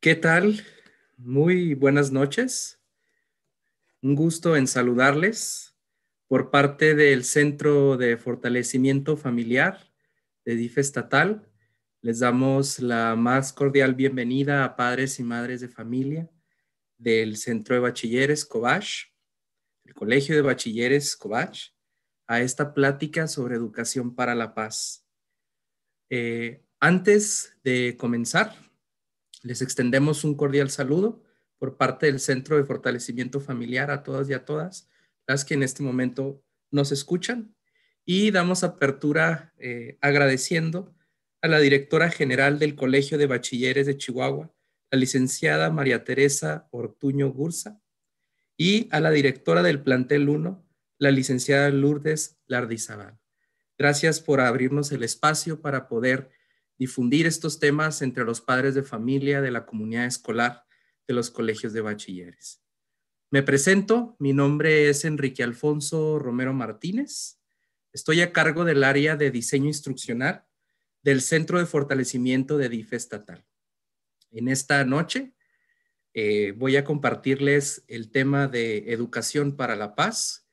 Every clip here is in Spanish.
¿Qué tal? Muy buenas noches. Un gusto en saludarles por parte del Centro de Fortalecimiento Familiar de DIF Estatal. Les damos la más cordial bienvenida a padres y madres de familia del Centro de Bachilleres Cobach, el Colegio de Bachilleres Cobach, a esta plática sobre educación para la paz. Eh, antes de comenzar, les extendemos un cordial saludo por parte del Centro de Fortalecimiento Familiar a todas y a todas las que en este momento nos escuchan y damos apertura eh, agradeciendo a la directora general del Colegio de Bachilleres de Chihuahua, la licenciada María Teresa Ortuño Gursa, y a la directora del plantel 1, la licenciada Lourdes Lardizabal. Gracias por abrirnos el espacio para poder difundir estos temas entre los padres de familia, de la comunidad escolar, de los colegios de bachilleres. Me presento, mi nombre es Enrique Alfonso Romero Martínez. Estoy a cargo del área de diseño instruccional del Centro de Fortalecimiento de DIF Estatal. En esta noche eh, voy a compartirles el tema de educación para la paz,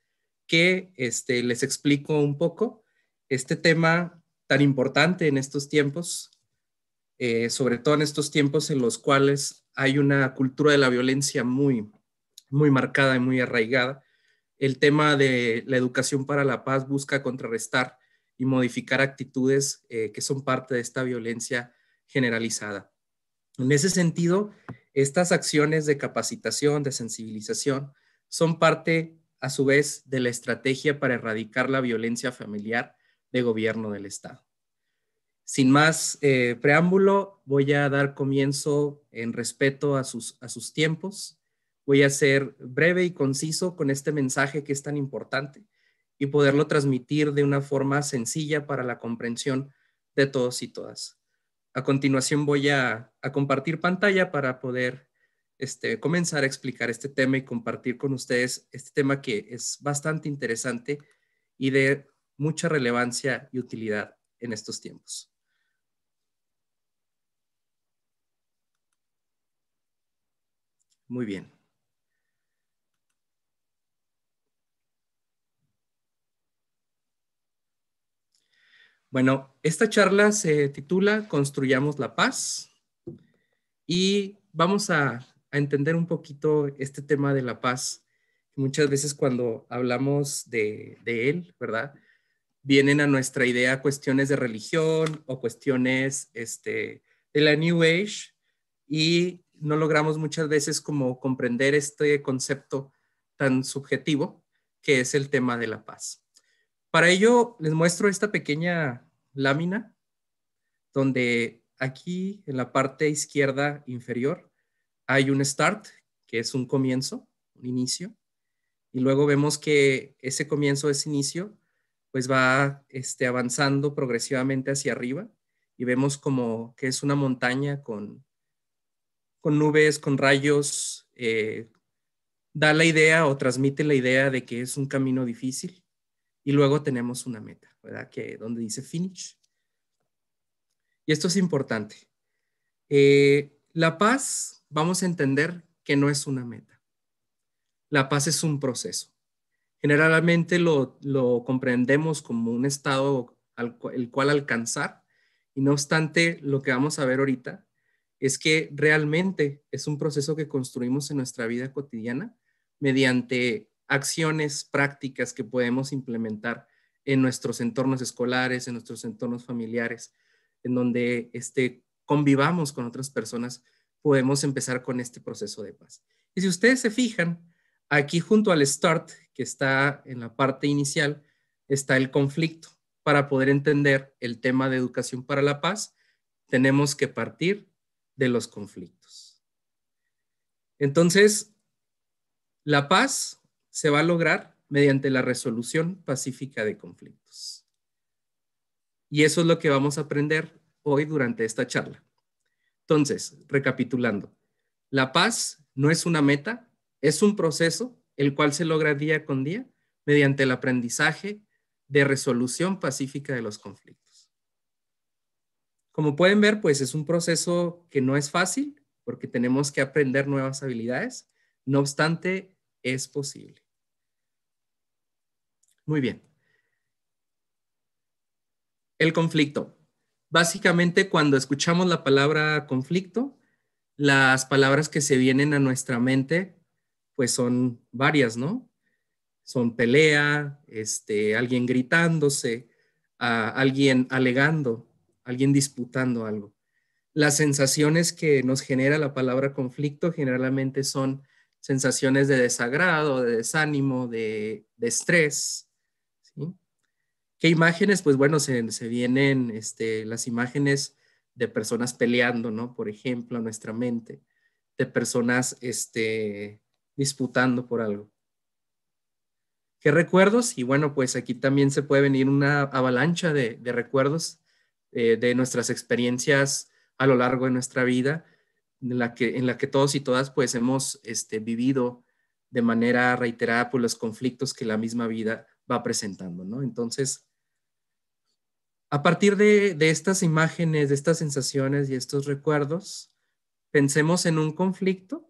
que este, les explico un poco. Este tema tan importante en estos tiempos, eh, sobre todo en estos tiempos en los cuales hay una cultura de la violencia muy, muy marcada y muy arraigada. El tema de la educación para la paz busca contrarrestar y modificar actitudes eh, que son parte de esta violencia generalizada. En ese sentido, estas acciones de capacitación, de sensibilización, son parte, a su vez, de la estrategia para erradicar la violencia familiar de gobierno del Estado. Sin más eh, preámbulo, voy a dar comienzo en respeto a sus, a sus tiempos. Voy a ser breve y conciso con este mensaje que es tan importante y poderlo transmitir de una forma sencilla para la comprensión de todos y todas. A continuación voy a, compartir pantalla para poder este, comenzar a explicar este tema y compartir con ustedes este tema que es bastante interesante y de mucha relevancia y utilidad en estos tiempos. Muy bien. Bueno, esta charla se titula Construyamos la paz y vamos a, entender un poquito este tema de la paz. Muchas veces cuando hablamos de él, ¿verdad? vienen a nuestra idea cuestiones de religión o cuestiones este, de la New Age y no logramos muchas veces como comprender este concepto tan subjetivo que es el tema de la paz. Para ello les muestro esta pequeña lámina donde aquí en la parte izquierda inferior hay un start que es un comienzo, un inicio, y luego vemos que ese comienzo, ese inicio, pues va este, avanzando progresivamente hacia arriba y vemos como que es una montaña con, con nubes, con rayos, eh, da la idea o transmite la idea de que es un camino difícil y luego tenemos una meta, ¿verdad? Que donde dice finish. Y esto es importante. Eh, la paz, vamos a entender que no es una meta. La paz es un proceso. Generalmente lo, lo comprendemos como un estado al, el cual alcanzar y no obstante lo que vamos a ver ahorita es que realmente es un proceso que construimos en nuestra vida cotidiana mediante acciones prácticas que podemos implementar en nuestros entornos escolares, en nuestros entornos familiares, en donde este, convivamos con otras personas, podemos empezar con este proceso de paz. Y si ustedes se fijan, aquí junto al start que está en la parte inicial, está el conflicto. Para poder entender el tema de educación para la paz, tenemos que partir de los conflictos. Entonces, la paz se va a lograr mediante la resolución pacífica de conflictos. Y eso es lo que vamos a aprender hoy durante esta charla. Entonces, recapitulando, la paz no es una meta, es un proceso el cual se logra día con día mediante el aprendizaje de resolución pacífica de los conflictos. Como pueden ver, pues es un proceso que no es fácil porque tenemos que aprender nuevas habilidades, no obstante, es posible. Muy bien. El conflicto. Básicamente, cuando escuchamos la palabra conflicto, las palabras que se vienen a nuestra mente pues son varias, ¿no? Son pelea, este, alguien gritándose, a alguien alegando, alguien disputando algo. Las sensaciones que nos genera la palabra conflicto generalmente son sensaciones de desagrado, de desánimo, de, estrés. ¿sí? ¿Qué imágenes? Pues bueno, se, vienen este, las imágenes de personas peleando, ¿no? Por ejemplo, a nuestra mente, de personas este, disputando por algo. ¿Qué recuerdos? Y bueno, pues aquí también se puede venir una avalancha de, recuerdos eh, de nuestras experiencias a lo largo de nuestra vida, en la que, todos y todas pues hemos este, vivido de manera reiterada por los conflictos que la misma vida va presentando, ¿no? Entonces, a partir de, de, estas imágenes, de estas sensaciones y estos recuerdos, pensemos en un conflicto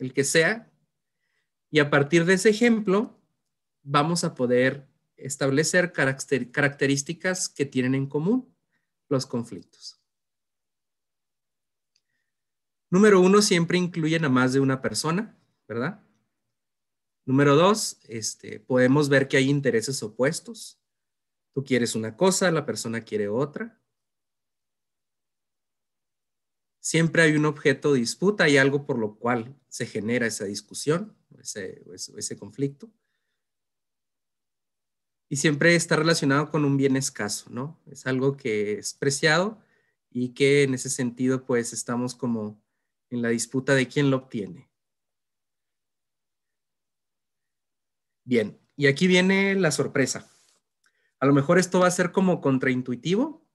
el que sea, y a partir de ese ejemplo vamos a poder establecer características que tienen en común los conflictos. Número uno, siempre incluyen a más de una persona, ¿verdad? Número dos, este, podemos ver que hay intereses opuestos. Tú quieres una cosa, la persona quiere otra siempre hay un objeto de disputa y algo por lo cual se genera esa discusión, ese, ese conflicto. Y siempre está relacionado con un bien escaso, ¿no? Es algo que es preciado y que en ese sentido pues estamos como en la disputa de quién lo obtiene. Bien, y aquí viene la sorpresa. A lo mejor esto va a ser como contraintuitivo,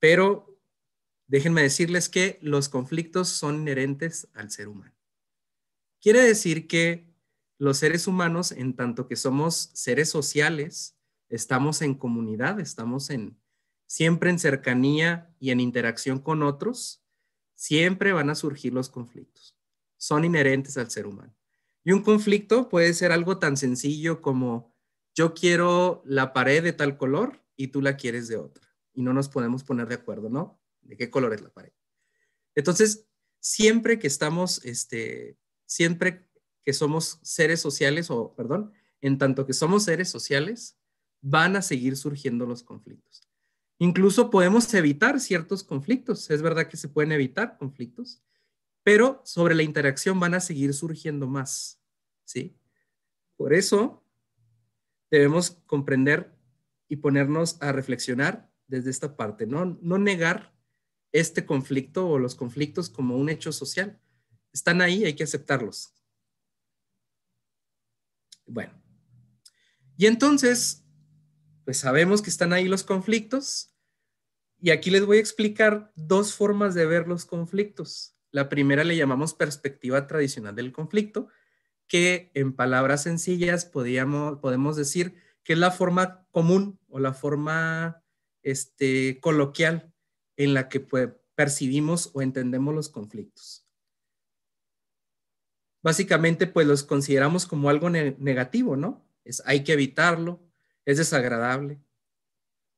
pero déjenme decirles que los conflictos son inherentes al ser humano. Quiere decir que los seres humanos, en tanto que somos seres sociales, estamos en comunidad, estamos en, siempre en cercanía y en interacción con otros, siempre van a surgir los conflictos. Son inherentes al ser humano. Y un conflicto puede ser algo tan sencillo como yo quiero la pared de tal color y tú la quieres de otra. Y no nos podemos poner de acuerdo, ¿no? de qué color es la pared. Entonces, siempre que estamos, este, siempre que somos seres sociales, o perdón, en tanto que somos seres sociales, van a seguir surgiendo los conflictos. Incluso podemos evitar ciertos conflictos, es verdad que se pueden evitar conflictos, pero sobre la interacción van a seguir surgiendo más, ¿sí? Por eso debemos comprender y ponernos a reflexionar desde esta parte, no, no negar este conflicto o los conflictos como un hecho social. Están ahí, hay que aceptarlos. Bueno, y entonces, pues sabemos que están ahí los conflictos y aquí les voy a explicar dos formas de ver los conflictos. La primera le llamamos perspectiva tradicional del conflicto, que en palabras sencillas podemos decir que es la forma común o la forma este, coloquial en la que percibimos o entendemos los conflictos. Básicamente, pues los consideramos como algo negativo, ¿no? Es, hay que evitarlo, es desagradable,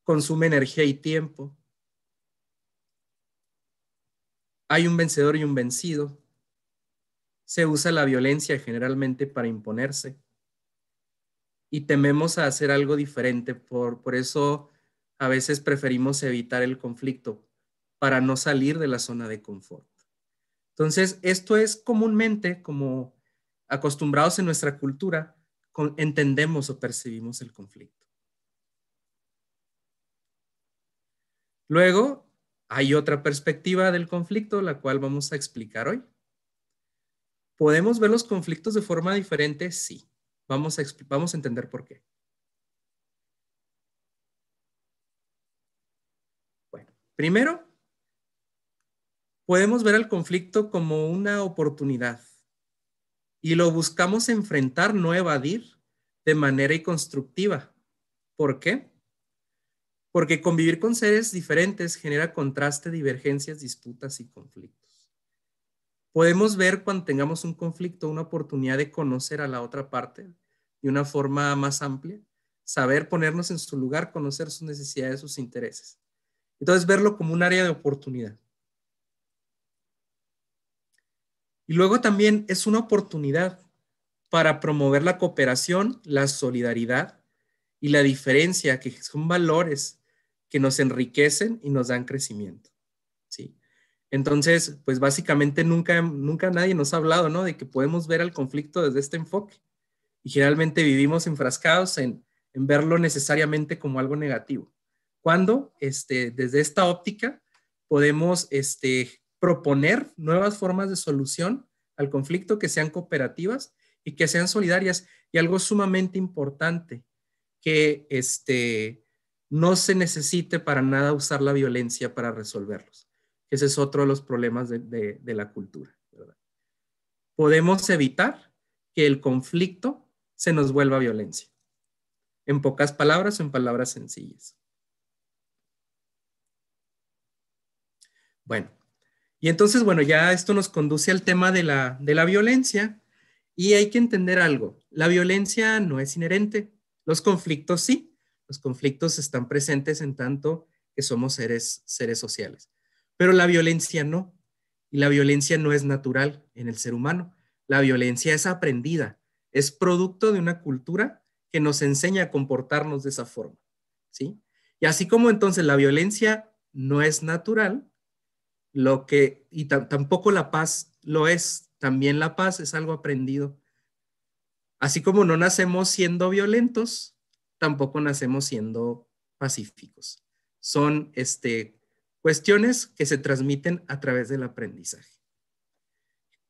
consume energía y tiempo. Hay un vencedor y un vencido. Se usa la violencia generalmente para imponerse. Y tememos a hacer algo diferente, por, por eso a veces preferimos evitar el conflicto, para no salir de la zona de confort. Entonces, esto es comúnmente, como acostumbrados en nuestra cultura, entendemos o percibimos el conflicto. Luego, hay otra perspectiva del conflicto, la cual vamos a explicar hoy. ¿Podemos ver los conflictos de forma diferente? Sí. Vamos a, vamos a entender por qué. Bueno, primero, podemos ver el conflicto como una oportunidad y lo buscamos enfrentar, no evadir, de manera constructiva. ¿Por qué? Porque convivir con seres diferentes genera contraste, divergencias, disputas y conflictos. Podemos ver cuando tengamos un conflicto una oportunidad de conocer a la otra parte de una forma más amplia, saber ponernos en su lugar, conocer sus necesidades, sus intereses. Entonces, verlo como un área de oportunidad. Y luego también es una oportunidad para promover la cooperación, la solidaridad y la diferencia, que son valores que nos enriquecen y nos dan crecimiento. ¿sí? Entonces, pues básicamente nunca, nunca nadie nos ha hablado de que podemos ver al conflicto desde este enfoque. Y generalmente vivimos enfrascados en, verlo necesariamente como algo negativo. Cuando este, desde esta óptica podemos este, proponer nuevas formas de solución al conflicto que sean cooperativas y que sean solidarias. Y algo sumamente importante, que este, no se necesite para nada usar la violencia para resolverlos. Ese es otro de los problemas de, la cultura. Podemos evitar que el conflicto se nos vuelva violencia. En pocas palabras en palabras sencillas. Bueno, y entonces, bueno, ya esto nos conduce al tema de la, de la violencia y hay que entender algo. La violencia no es inherente, los conflictos sí, los conflictos están presentes en tanto que somos seres, seres sociales, pero la violencia no, y la violencia no es natural en el ser humano, la violencia es aprendida, es producto de una cultura que nos enseña a comportarnos de esa forma, ¿sí? Y así como entonces la violencia no es natural, lo que, y tampoco la paz lo es, también la paz es algo aprendido. Así como no nacemos siendo violentos, tampoco nacemos siendo pacíficos. Son este, cuestiones que se transmiten a través del aprendizaje.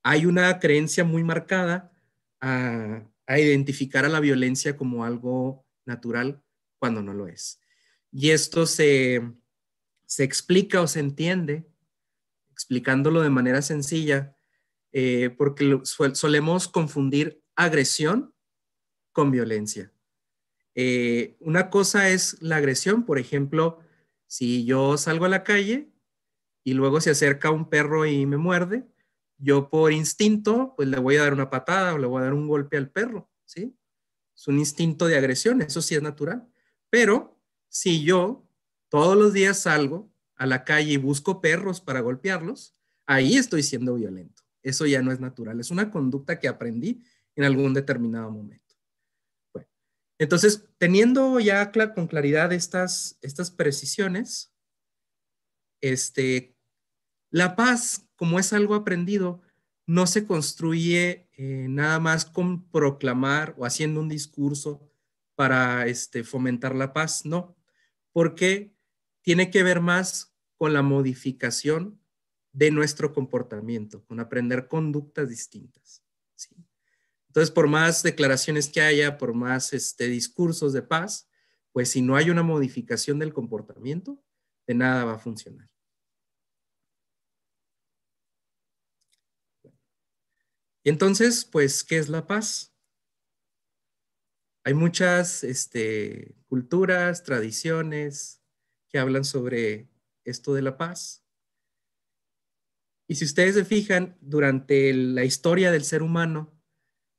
Hay una creencia muy marcada a, a identificar a la violencia como algo natural cuando no lo es. Y esto se, se explica o se entiende explicándolo de manera sencilla, eh, porque solemos confundir agresión con violencia. Eh, una cosa es la agresión, por ejemplo, si yo salgo a la calle y luego se acerca un perro y me muerde, yo por instinto, pues le voy a dar una patada o le voy a dar un golpe al perro, ¿sí? Es un instinto de agresión, eso sí es natural. Pero si yo todos los días salgo a la calle y busco perros para golpearlos, ahí estoy siendo violento. Eso ya no es natural, es una conducta que aprendí en algún determinado momento. entonces, teniendo ya con claridad estas, estas precisiones, este, la paz, como es algo aprendido, no se construye eh, nada más con proclamar o haciendo un discurso para este, fomentar la paz, no, porque tiene que ver más con la modificación de nuestro comportamiento, con aprender conductas distintas. Entonces, por más declaraciones que haya, por más este, discursos de paz, pues si no hay una modificación del comportamiento, de nada va a funcionar. Y entonces, pues, ¿qué es la paz? Hay muchas este, culturas, tradiciones que hablan sobre esto de la paz. Y si ustedes se fijan, durante la historia del ser humano,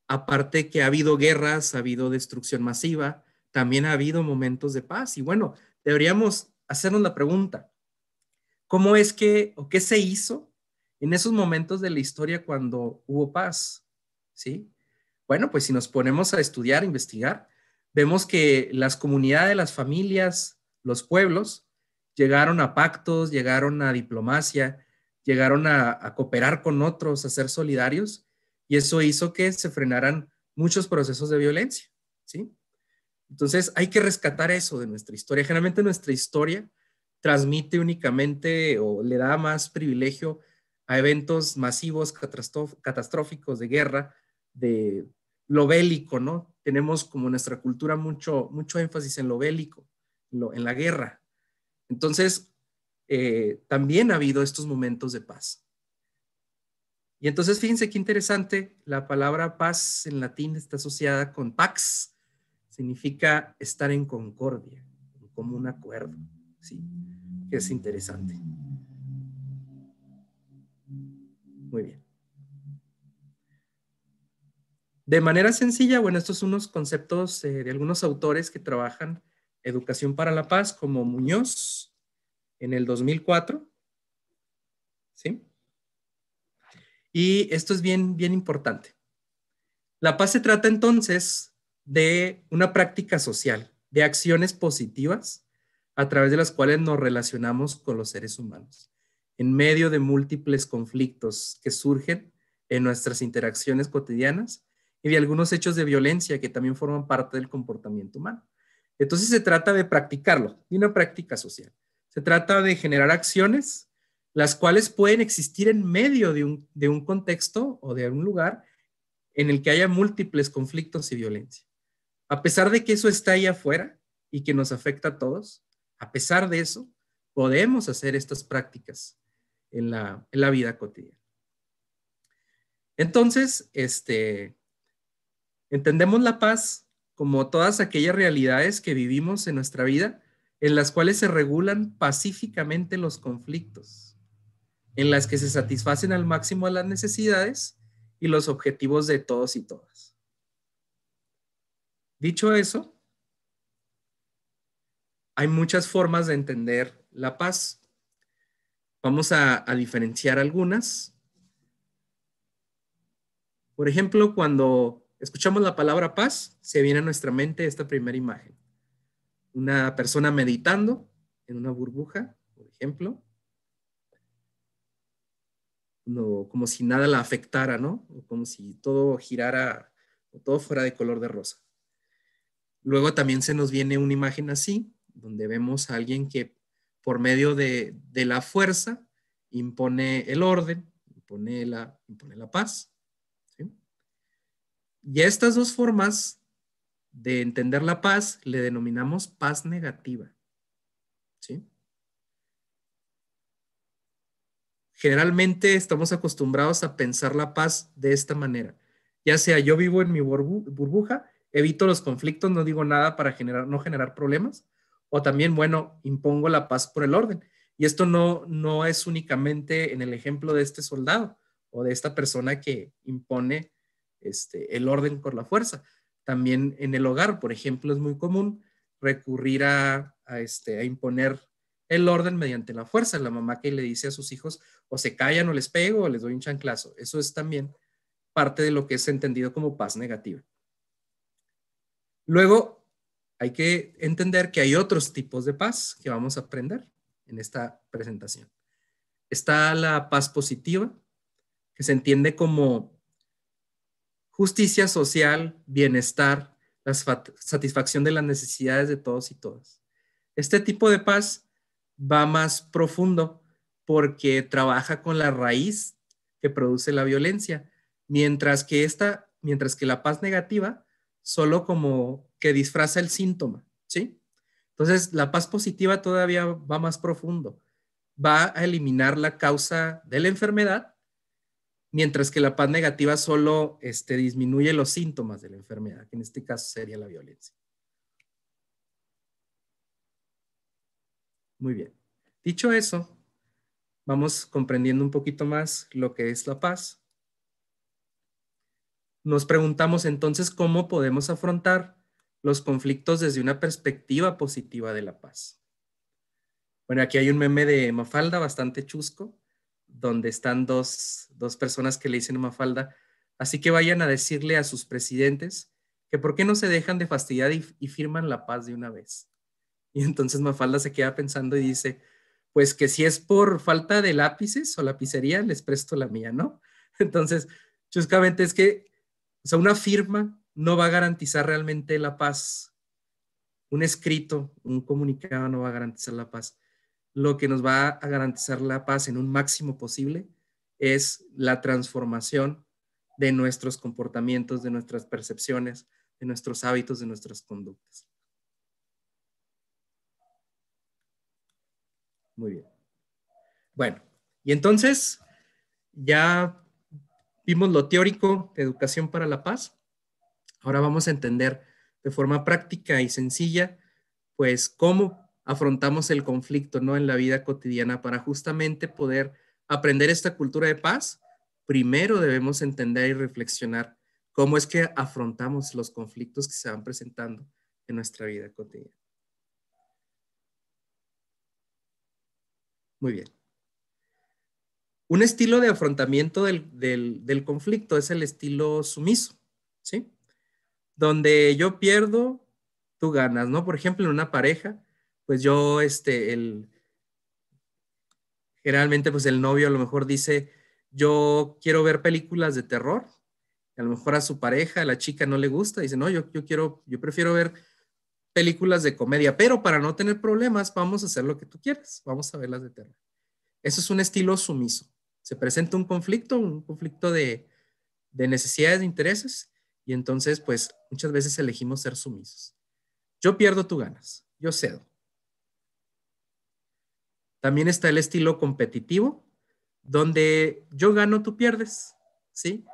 aparte que ha habido guerras, ha habido destrucción masiva, también ha habido momentos de paz. Y bueno, deberíamos hacernos la pregunta, ¿cómo es que o qué se hizo en esos momentos de la historia cuando hubo paz? ¿Sí? Bueno, pues si nos ponemos a estudiar, investigar, vemos que las comunidades, las familias, los pueblos llegaron a pactos, llegaron a diplomacia, llegaron a, cooperar con otros, a ser solidarios, y eso hizo que se frenaran muchos procesos de violencia, ¿sí? Entonces hay que rescatar eso de nuestra historia. Generalmente nuestra historia transmite únicamente o le da más privilegio a eventos masivos, catastróficos de guerra, de lo bélico, ¿no? Tenemos como nuestra cultura mucho, mucho énfasis en lo bélico, en la guerra, entonces, eh, también ha habido estos momentos de paz. Y entonces, fíjense qué interesante, la palabra paz en latín está asociada con pax, significa estar en concordia, como un acuerdo, ¿sí? Que es interesante. Muy bien. De manera sencilla, bueno, estos son unos conceptos eh, de algunos autores que trabajan Educación para la Paz como Muñoz en el 2004. ¿Sí? Y esto es bien, bien importante. La paz se trata entonces de una práctica social, de acciones positivas a través de las cuales nos relacionamos con los seres humanos, en medio de múltiples conflictos que surgen en nuestras interacciones cotidianas y de algunos hechos de violencia que también forman parte del comportamiento humano. Entonces se trata de practicarlo, de una práctica social. Se trata de generar acciones, las cuales pueden existir en medio de un, de un contexto o de un lugar en el que haya múltiples conflictos y violencia. A pesar de que eso está ahí afuera y que nos afecta a todos, a pesar de eso, podemos hacer estas prácticas en la, en la vida cotidiana. Entonces, este, entendemos la paz como todas aquellas realidades que vivimos en nuestra vida, en las cuales se regulan pacíficamente los conflictos, en las que se satisfacen al máximo las necesidades y los objetivos de todos y todas. Dicho eso, hay muchas formas de entender la paz. Vamos a, diferenciar algunas. Por ejemplo, cuando Escuchamos la palabra paz, se viene a nuestra mente esta primera imagen. Una persona meditando en una burbuja, por ejemplo, como si nada la afectara, ¿no? Como si todo girara o todo fuera de color de rosa. Luego también se nos viene una imagen así, donde vemos a alguien que por medio de, la fuerza impone el orden, impone la paz. Y estas dos formas de entender la paz le denominamos paz negativa. Generalmente estamos acostumbrados a pensar la paz de esta manera. Ya sea yo vivo en mi burbuja, evito los conflictos, no digo nada para generar, no generar problemas, o también, bueno, impongo la paz por el orden. Y esto no, no es únicamente en el ejemplo de este soldado o de esta persona que impone este, el orden por la fuerza. También en el hogar, por ejemplo, es muy común recurrir a, este, a imponer el orden mediante la fuerza. La mamá que le dice a sus hijos o se callan o les pego o les doy un chanclazo. Eso es también parte de lo que es entendido como paz negativa. Luego, hay que entender que hay otros tipos de paz que vamos a aprender en esta presentación. Está la paz positiva, que se entiende como justicia social, bienestar, la satisfacción de las necesidades de todos y todas. Este tipo de paz va más profundo porque trabaja con la raíz que produce la violencia, mientras que esta, mientras que la paz negativa solo como que disfraza el síntoma, ¿sí? Entonces, la paz positiva todavía va más profundo. Va a eliminar la causa de la enfermedad mientras que la paz negativa solo este, disminuye los síntomas de la enfermedad, que en este caso sería la violencia. Muy bien. Dicho eso, vamos comprendiendo un poquito más lo que es la paz. Nos preguntamos entonces cómo podemos afrontar los conflictos desde una perspectiva positiva de la paz. Bueno, aquí hay un meme de Mafalda bastante chusco, donde están dos, personas que le dicen a Mafalda, así que vayan a decirle a sus presidentes que por qué no se dejan de fastidiar y, firman la paz de una vez. Y entonces Mafalda se queda pensando y dice, pues que si es por falta de lápices o lapicería, les presto la mía, ¿no? Entonces, chuscamente es que, o sea, una firma no va a garantizar realmente la paz. Un escrito, un comunicado no va a garantizar la paz lo que nos va a garantizar la paz en un máximo posible es la transformación de nuestros comportamientos, de nuestras percepciones, de nuestros hábitos, de nuestras conductas. Muy bien. Bueno, y entonces ya vimos lo teórico, de educación para la paz. Ahora vamos a entender de forma práctica y sencilla, pues cómo afrontamos el conflicto ¿no? en la vida cotidiana para justamente poder aprender esta cultura de paz, primero debemos entender y reflexionar cómo es que afrontamos los conflictos que se van presentando en nuestra vida cotidiana. Muy bien. Un estilo de afrontamiento del, del, del conflicto es el estilo sumiso, ¿sí? Donde yo pierdo, tú ganas, ¿no? Por ejemplo, en una pareja, pues yo, este, el, generalmente pues el novio a lo mejor dice, yo quiero ver películas de terror, a lo mejor a su pareja, a la chica no le gusta, dice, no, yo, yo quiero, yo prefiero ver películas de comedia, pero para no tener problemas vamos a hacer lo que tú quieras, vamos a verlas de terror. Eso es un estilo sumiso. Se presenta un conflicto, un conflicto de, necesidades, de intereses, y entonces pues muchas veces elegimos ser sumisos. Yo pierdo, tus ganas, yo cedo. También está el estilo competitivo, donde yo gano, tú pierdes, ¿sí?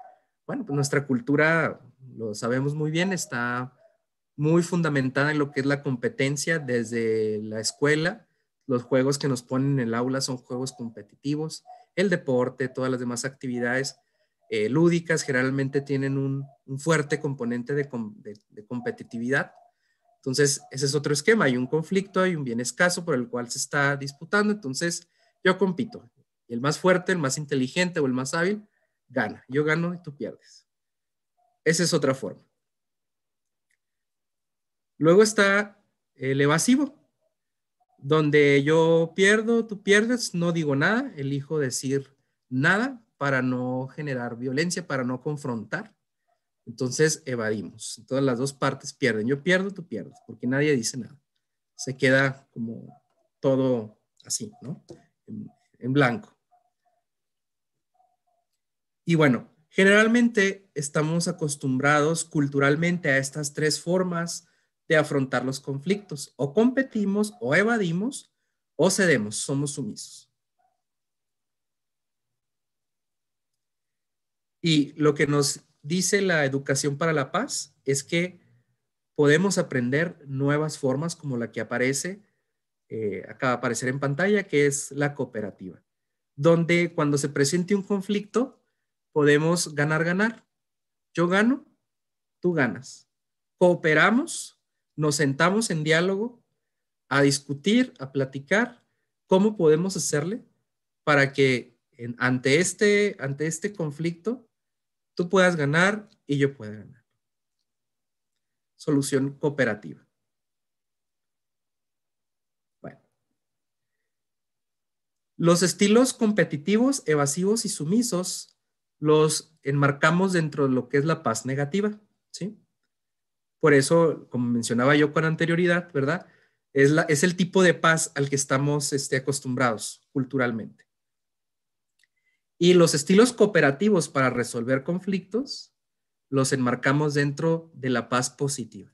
Bueno, pues nuestra cultura, lo sabemos muy bien, está muy fundamentada en lo que es la competencia desde la escuela. Los juegos que nos ponen en el aula son juegos competitivos. El deporte, todas las demás actividades eh, lúdicas generalmente tienen un, fuerte componente de competitividad entonces, ese es otro esquema. Hay un conflicto, hay un bien escaso por el cual se está disputando. Entonces, yo compito. El más fuerte, el más inteligente o el más hábil gana. Yo gano y tú pierdes. Esa es otra forma. Luego está el evasivo, donde yo pierdo, tú pierdes, no digo nada, elijo decir nada para no generar violencia, para no confrontar. Entonces evadimos. Todas las dos partes pierden. Yo pierdo, tú pierdes, porque nadie dice nada. Se queda como todo así, ¿no? En, en blanco. Y bueno, generalmente estamos acostumbrados culturalmente a estas tres formas de afrontar los conflictos. O competimos, o evadimos, o cedemos, somos sumisos. Y lo que nos dice la educación para la paz es que podemos aprender nuevas formas como la que aparece, eh, acaba de aparecer en pantalla, que es la cooperativa, donde cuando se presente un conflicto podemos ganar, ganar. Yo gano, tú ganas. Cooperamos, nos sentamos en diálogo a discutir, a platicar cómo podemos hacerle para que ante, este, ante este conflicto Tú puedas ganar y yo pueda ganar. Solución cooperativa. Bueno. Los estilos competitivos, evasivos y sumisos los enmarcamos dentro de lo que es la paz negativa, ¿sí? Por eso, como mencionaba yo con anterioridad, ¿verdad? Es, la, es el tipo de paz al que estamos este, acostumbrados culturalmente. Y los estilos cooperativos para resolver conflictos los enmarcamos dentro de la paz positiva.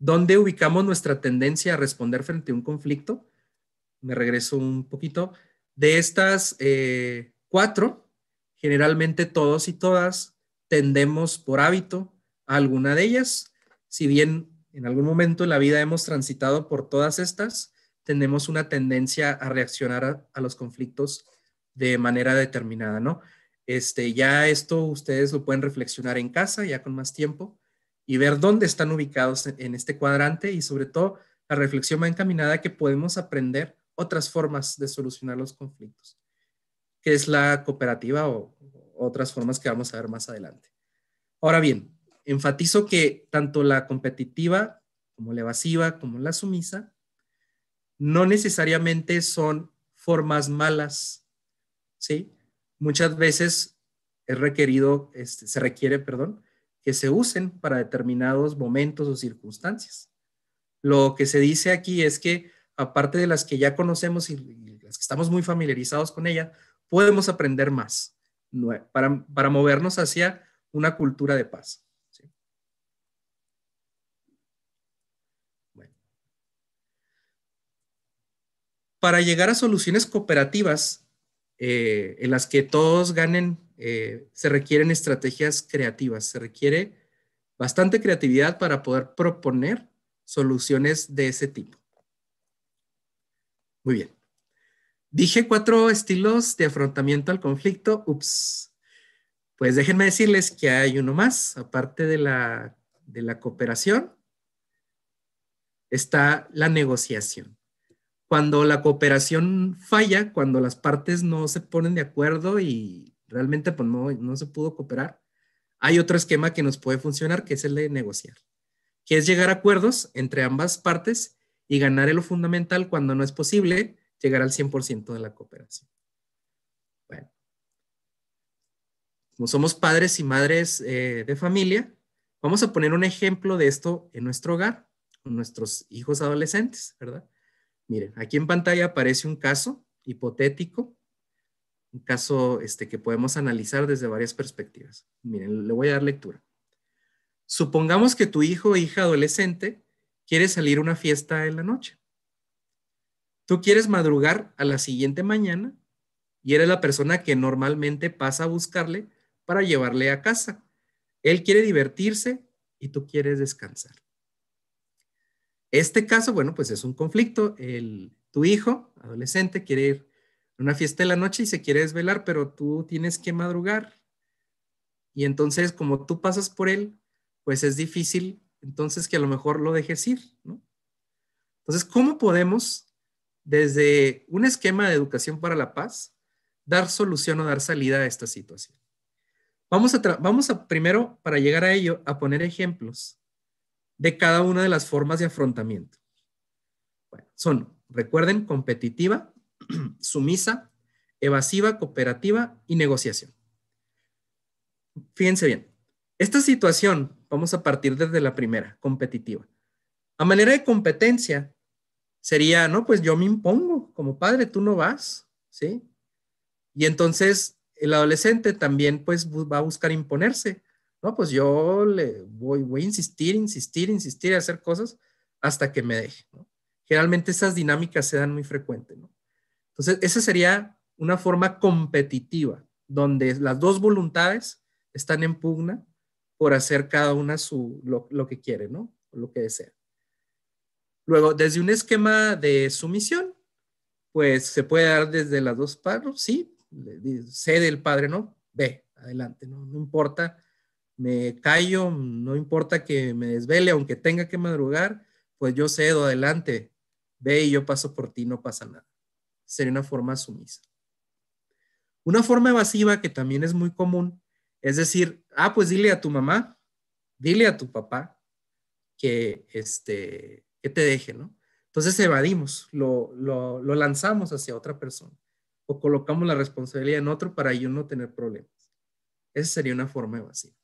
¿Dónde ubicamos nuestra tendencia a responder frente a un conflicto? Me regreso un poquito. De estas eh, cuatro, generalmente todos y todas tendemos por hábito a alguna de ellas. Si bien en algún momento en la vida hemos transitado por todas estas, tenemos una tendencia a reaccionar a, los conflictos de manera determinada, ¿no? Este, ya esto ustedes lo pueden reflexionar en casa, ya con más tiempo, y ver dónde están ubicados en, este cuadrante y sobre todo la reflexión va encaminada a que podemos aprender otras formas de solucionar los conflictos, que es la cooperativa o otras formas que vamos a ver más adelante. Ahora bien, enfatizo que tanto la competitiva como la evasiva como la sumisa no necesariamente son formas malas, ¿sí? Muchas veces es requerido, este, se requiere, perdón, que se usen para determinados momentos o circunstancias. Lo que se dice aquí es que, aparte de las que ya conocemos y, las que estamos muy familiarizados con ella podemos aprender más para movernos hacia una cultura de paz. para llegar a soluciones cooperativas eh, en las que todos ganen, eh, se requieren estrategias creativas, se requiere bastante creatividad para poder proponer soluciones de ese tipo. Muy bien. Dije cuatro estilos de afrontamiento al conflicto. Ups. Pues déjenme decirles que hay uno más, aparte de la cooperación, está la negociación cuando la cooperación falla, cuando las partes no se ponen de acuerdo y realmente pues, no, se pudo cooperar, hay otro esquema que nos puede funcionar, que es el de negociar, que es llegar a acuerdos entre ambas partes y ganar en lo fundamental cuando no es posible llegar al 100% de la cooperación. Bueno, como somos padres y madres eh, de familia, vamos a poner un ejemplo de esto en nuestro hogar, con nuestros hijos adolescentes, ¿verdad? Miren, aquí en pantalla aparece un caso hipotético, un caso este, que podemos analizar desde varias perspectivas. Miren, le voy a dar lectura. Supongamos que tu hijo o hija adolescente quiere salir a una fiesta en la noche. Tú quieres madrugar a la siguiente mañana y eres la persona que normalmente pasa a buscarle para llevarle a casa. Él quiere divertirse y tú quieres descansar. Este caso, bueno, pues es un conflicto. tu hijo, adolescente, quiere ir a una fiesta de la noche y se quiere desvelar, pero tú tienes que madrugar. Y entonces, como tú pasas por él, pues es difícil entonces que a lo mejor lo dejes ir, ¿no? Entonces, ¿cómo podemos, desde un esquema de educación para la paz, dar solución o dar salida a esta situación? vamos a primero, para llegar a ello, a poner ejemplos de cada una de las formas de afrontamiento. son, recuerden, competitiva, sumisa, evasiva, cooperativa y negociación. Fíjense bien, esta situación, vamos a partir desde la primera, competitiva. A manera de competencia, sería, no, pues yo me impongo, como padre, tú no vas, ¿sí? Y entonces el adolescente también pues va a buscar imponerse no, pues yo le voy, voy a insistir, insistir, insistir a hacer cosas hasta que me deje. Generalmente esas dinámicas se dan muy frecuentes, ¿no? Entonces, esa sería una forma competitiva, donde las dos voluntades están en pugna por hacer cada una su, lo, que quiere, ¿no? lo que desea. Luego, desde un esquema de sumisión, pues se puede dar desde las dos partes, sí, cede el padre, ¿no? Ve, adelante, ¿no? No importa me callo, no importa que me desvele, aunque tenga que madrugar, pues yo cedo adelante, ve y yo paso por ti, no pasa nada. Sería una forma sumisa. Una forma evasiva que también es muy común es decir, ah, pues dile a tu mamá, dile a tu papá que, este, que te deje, ¿no? Entonces evadimos, lo, lo, lo lanzamos hacia otra persona o colocamos la responsabilidad en otro para yo no tener problemas. Esa sería una forma evasiva.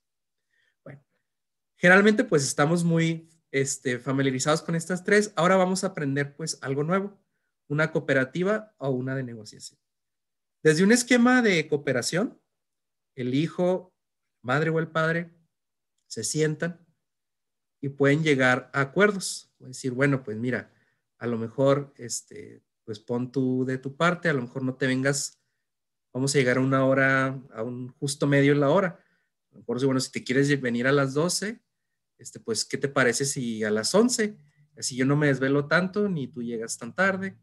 Generalmente pues estamos muy este, familiarizados con estas tres. Ahora vamos a aprender pues algo nuevo, una cooperativa o una de negociación. Desde un esquema de cooperación, el hijo, madre o el padre se sientan y pueden llegar a acuerdos. Pueden decir, bueno, pues mira, a lo mejor, este, pues pon tú de tu parte, a lo mejor no te vengas, vamos a llegar a una hora, a un justo medio en la hora. A lo mejor, bueno, si te quieres venir a las 12, este, pues, ¿qué te parece si a las 11? Así yo no me desvelo tanto, ni tú llegas tan tarde,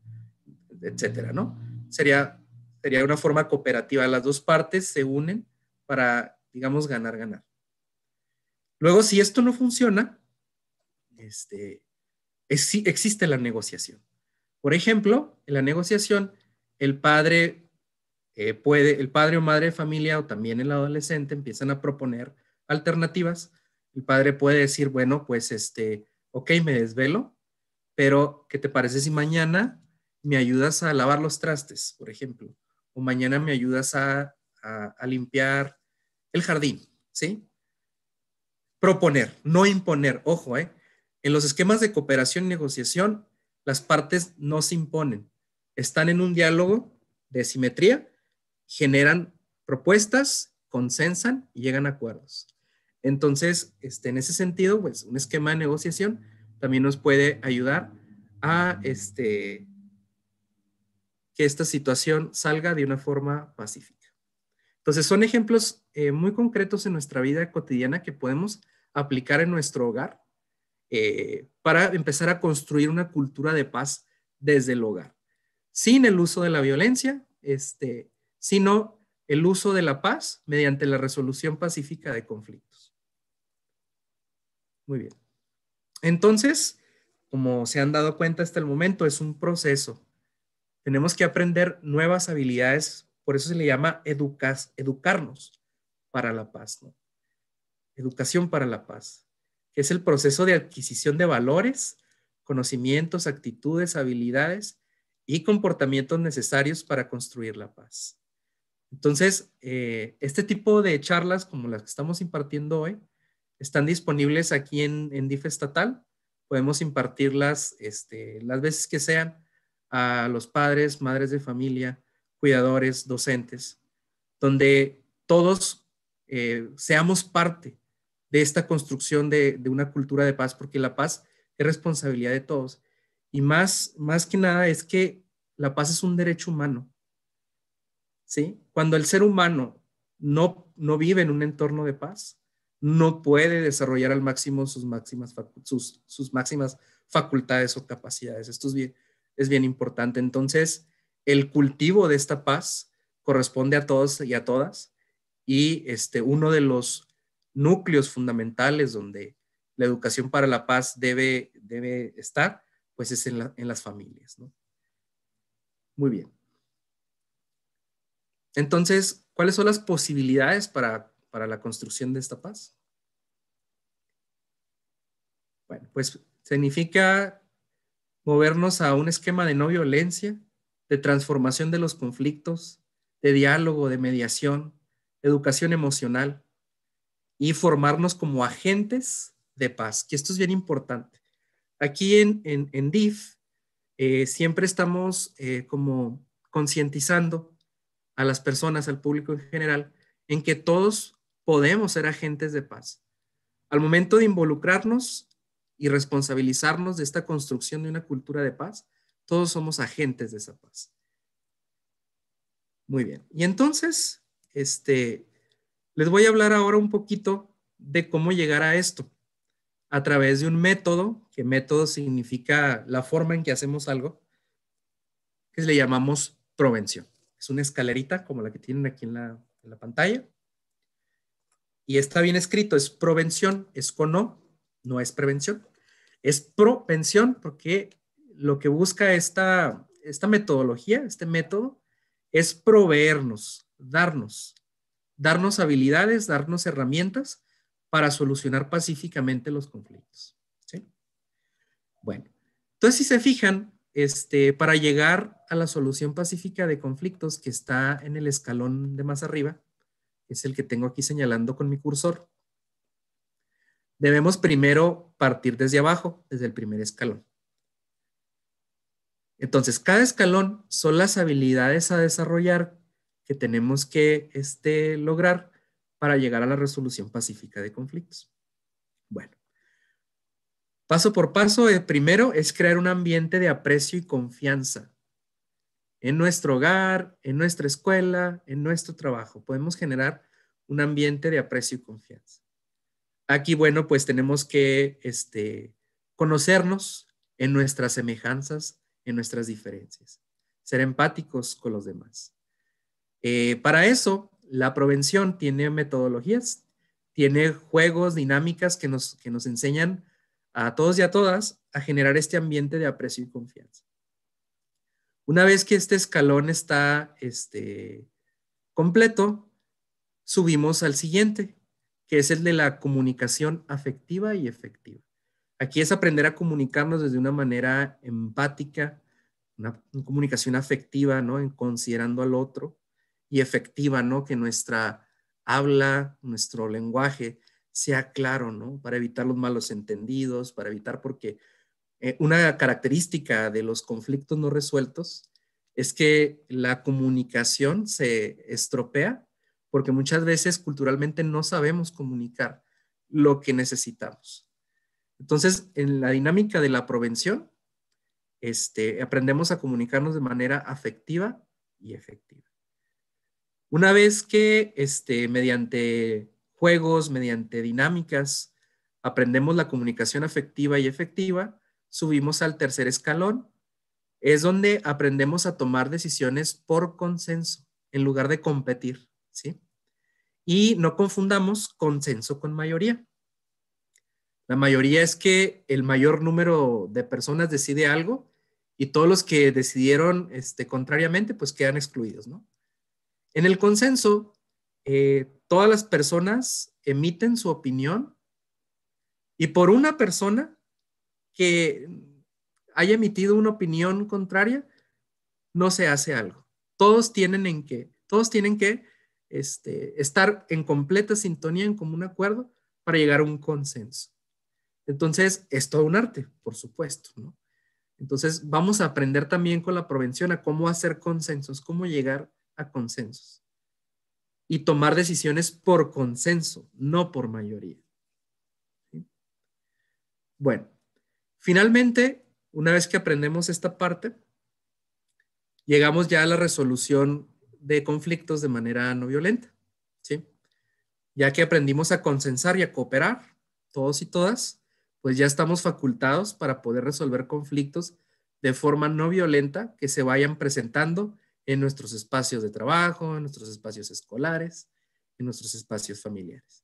etcétera, ¿no? Sería, sería una forma cooperativa. Las dos partes se unen para, digamos, ganar, ganar. Luego, si esto no funciona, este, es, existe la negociación. Por ejemplo, en la negociación, el padre eh, puede, el padre o madre de familia o también el adolescente empiezan a proponer alternativas el padre puede decir, bueno, pues este, ok, me desvelo, pero ¿qué te parece si mañana me ayudas a lavar los trastes, por ejemplo? O mañana me ayudas a, limpiar el jardín, ¿sí? Proponer, no imponer, ojo, ¿eh? En los esquemas de cooperación y negociación, las partes no se imponen, están en un diálogo de simetría, generan propuestas, consensan y llegan a acuerdos. Entonces, este, en ese sentido, pues un esquema de negociación también nos puede ayudar a este, que esta situación salga de una forma pacífica. Entonces, son ejemplos eh, muy concretos en nuestra vida cotidiana que podemos aplicar en nuestro hogar eh, para empezar a construir una cultura de paz desde el hogar, sin el uso de la violencia, este, sino el uso de la paz mediante la resolución pacífica de conflictos. Muy bien. Entonces, como se han dado cuenta hasta el momento, es un proceso. Tenemos que aprender nuevas habilidades, por eso se le llama educarnos para la paz, ¿no? Educación para la paz, que es el proceso de adquisición de valores, conocimientos, actitudes, habilidades y comportamientos necesarios para construir la paz. Entonces, eh, este tipo de charlas como las que estamos impartiendo hoy están disponibles aquí en, en DIF estatal. Podemos impartirlas este, las veces que sean a los padres, madres de familia, cuidadores, docentes, donde todos eh, seamos parte de esta construcción de, una cultura de paz, porque la paz es responsabilidad de todos. Y más, más que nada es que la paz es un derecho humano. ¿sí? Cuando el ser humano no, no vive en un entorno de paz, no puede desarrollar al máximo sus máximas, sus, máximas facultades o capacidades. Esto es bien, importante. Entonces, el cultivo de esta paz corresponde a todos y a todas y este, uno de los núcleos fundamentales donde la educación para la paz debe, debe estar, pues es en, las familias. Muy bien. Entonces, ¿cuáles son las posibilidades para para la construcción de esta paz? Bueno, pues significa movernos a un esquema de no violencia, de transformación de los conflictos, de diálogo, de mediación, educación emocional y formarnos como agentes de paz, que esto es bien importante. Aquí en, DIF eh, siempre estamos eh, como concientizando a las personas, al público en general, en que todos podemos ser agentes de paz. Al momento de involucrarnos y responsabilizarnos de esta construcción de una cultura de paz, todos somos agentes de esa paz. Muy bien. Y entonces, este, les voy a hablar ahora un poquito de cómo llegar a esto a través de un método, que método significa la forma en que hacemos algo, que le llamamos provención. Es una escalerita como la que tienen aquí en la pantalla y está bien escrito, es provención, es Cono, no, es prevención. Es propensión, porque lo que busca esta, esta metodología, este método, es proveernos, darnos, darnos habilidades, darnos herramientas para solucionar pacíficamente los conflictos. Bueno, entonces si se fijan, este, para llegar a la solución pacífica de conflictos que está en el escalón de más arriba, es el que tengo aquí señalando con mi cursor. Debemos primero partir desde abajo, desde el primer escalón. Entonces, cada escalón son las habilidades a desarrollar que tenemos que este, lograr para llegar a la resolución pacífica de conflictos. Bueno, paso por paso, el eh, primero es crear un ambiente de aprecio y confianza en nuestro hogar, en nuestra escuela, en nuestro trabajo. Podemos generar un ambiente de aprecio y confianza. Aquí, bueno, pues tenemos que este, conocernos en nuestras semejanzas, en nuestras diferencias, ser empáticos con los demás. Eh, para eso, la prevención tiene metodologías, tiene juegos, dinámicas que nos, que nos enseñan a todos y a todas a generar este ambiente de aprecio y confianza. Una vez que este escalón está este, completo, subimos al siguiente, que es el de la comunicación afectiva y efectiva. Aquí es aprender a comunicarnos desde una manera empática, una, comunicación afectiva, ¿no? En considerando al otro y efectiva, ¿no? Que nuestra habla, nuestro lenguaje sea claro, ¿no? Para evitar los malos entendidos, para evitar porque eh, una característica de los conflictos no resueltos es que la comunicación se estropea porque muchas veces culturalmente no sabemos comunicar lo que necesitamos. Entonces, en la dinámica de la prevención, este, aprendemos a comunicarnos de manera afectiva y efectiva. Una vez que este, mediante juegos, mediante dinámicas, aprendemos la comunicación afectiva y efectiva, subimos al tercer escalón. Es donde aprendemos a tomar decisiones por consenso en lugar de competir, ¿sí? Y no confundamos consenso con mayoría. La mayoría es que el mayor número de personas decide algo y todos los que decidieron este, contrariamente pues quedan excluidos, ¿no? En el consenso, eh, todas las personas emiten su opinión y por una persona que haya emitido una opinión contraria, no se hace algo. Todos tienen en que, todos tienen que este, estar en completa sintonía, en común acuerdo, para llegar a un consenso. Entonces, es todo un arte, por supuesto, Entonces, vamos a aprender también con la prevención a cómo hacer consensos, cómo llegar a consensos y tomar decisiones por consenso, no por mayoría. Bueno, Finalmente, una vez que aprendemos esta parte, llegamos ya a la resolución de conflictos de manera no violenta, ¿sí? Ya que aprendimos a consensar y a cooperar, todos y todas, pues ya estamos facultados para poder resolver conflictos de forma no violenta que se vayan presentando en nuestros espacios de trabajo, en nuestros espacios escolares, en nuestros espacios familiares.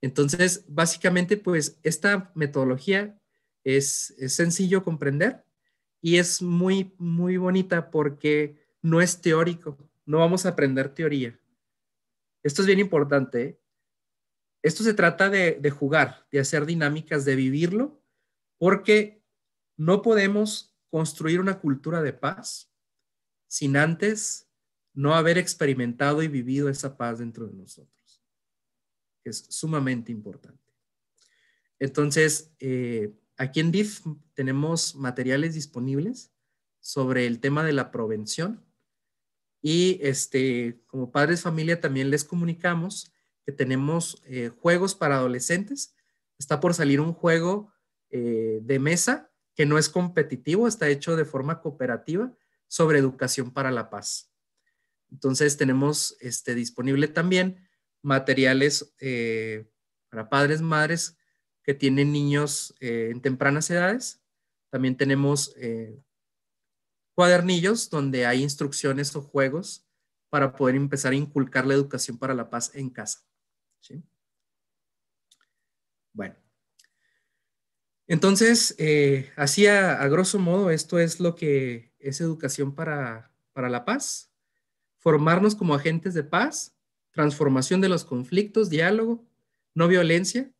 Entonces, básicamente, pues esta metodología es, sencillo comprender y es muy, muy bonita porque no es teórico, no vamos a aprender teoría. Esto es bien importante. Esto se trata de, jugar, de hacer dinámicas, de vivirlo, porque no podemos construir una cultura de paz sin antes no haber experimentado y vivido esa paz dentro de nosotros. Es sumamente importante. Entonces, eh, Aquí en DIF tenemos materiales disponibles sobre el tema de la prevención y este, como padres familia también les comunicamos que tenemos eh, juegos para adolescentes. Está por salir un juego eh, de mesa que no es competitivo, está hecho de forma cooperativa sobre educación para la paz. Entonces tenemos este, disponible también materiales eh, para padres, madres que tienen niños eh, en tempranas edades. También tenemos eh, cuadernillos donde hay instrucciones o juegos para poder empezar a inculcar la educación para la paz en casa. Bueno, entonces, eh, así a, grosso modo, esto es lo que es educación para la paz. Formarnos como agentes de paz, transformación de los conflictos, diálogo, no violencia,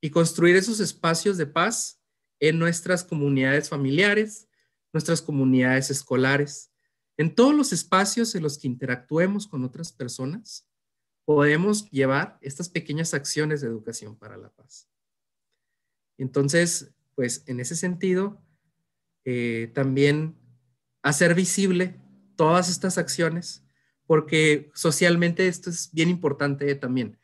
y construir esos espacios de paz en nuestras comunidades familiares, nuestras comunidades escolares, en todos los espacios en los que interactuemos con otras personas, podemos llevar estas pequeñas acciones de educación para la paz. Entonces, pues en ese sentido, eh, también hacer visible todas estas acciones, porque socialmente esto es bien importante también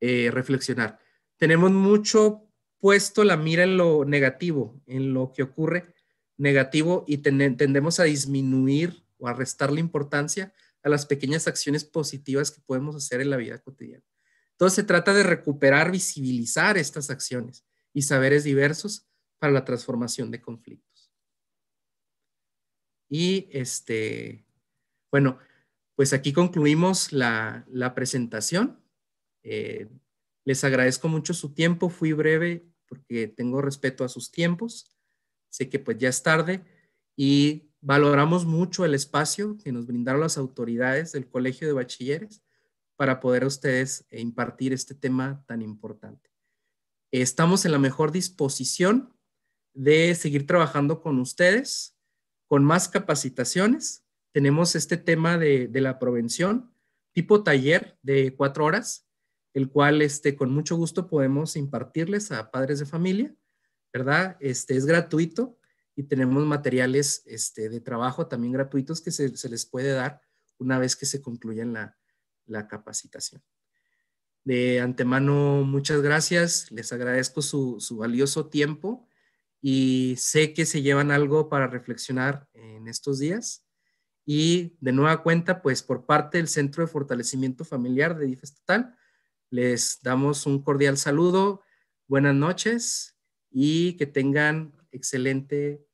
eh, reflexionar tenemos mucho puesto la mira en lo negativo, en lo que ocurre negativo y tendemos a disminuir o a restar la importancia a las pequeñas acciones positivas que podemos hacer en la vida cotidiana. Entonces se trata de recuperar, visibilizar estas acciones y saberes diversos para la transformación de conflictos. Y este, bueno, pues aquí concluimos la, presentación. Eh, les agradezco mucho su tiempo, fui breve porque tengo respeto a sus tiempos, sé que pues ya es tarde y valoramos mucho el espacio que nos brindaron las autoridades del Colegio de Bachilleres para poder a ustedes eh, impartir este tema tan importante. Estamos en la mejor disposición de seguir trabajando con ustedes, con más capacitaciones. Tenemos este tema de, de la prevención, tipo taller de cuatro horas, el cual este, con mucho gusto podemos impartirles a padres de familia, ¿verdad? Este, es gratuito y tenemos materiales este, de trabajo también gratuitos que se, les puede dar una vez que se concluya la, capacitación. De antemano, muchas gracias, les agradezco su, valioso tiempo y sé que se llevan algo para reflexionar en estos días. Y de nueva cuenta, pues por parte del Centro de Fortalecimiento Familiar de DIF Estatal, les damos un cordial saludo, buenas noches y que tengan excelente